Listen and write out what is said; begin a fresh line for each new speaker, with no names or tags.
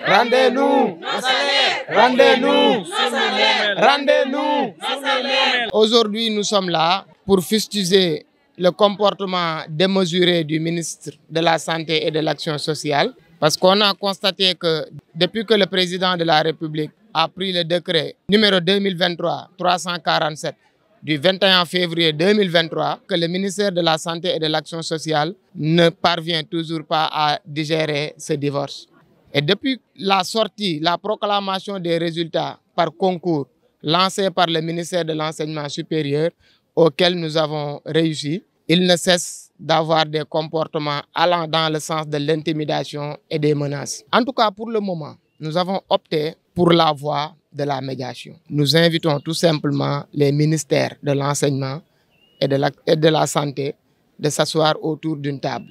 Rendez-nous Rendez-nous Rendez-nous Aujourd'hui, nous sommes là pour fustiger le comportement démesuré du ministre de la Santé et de l'Action sociale parce qu'on a constaté que depuis que le président de la République a pris le décret numéro 2023-347 du 21 février 2023 que le ministère de la Santé et de l'Action sociale ne parvient toujours pas à digérer ce divorce. Et depuis la sortie, la proclamation des résultats par concours lancé par le ministère de l'Enseignement supérieur, auquel nous avons réussi, il ne cesse d'avoir des comportements allant dans le sens de l'intimidation et des menaces. En tout cas, pour le moment, nous avons opté pour la voie de la médiation. Nous invitons tout simplement les ministères de l'enseignement et, et de la santé de s'asseoir autour d'une table.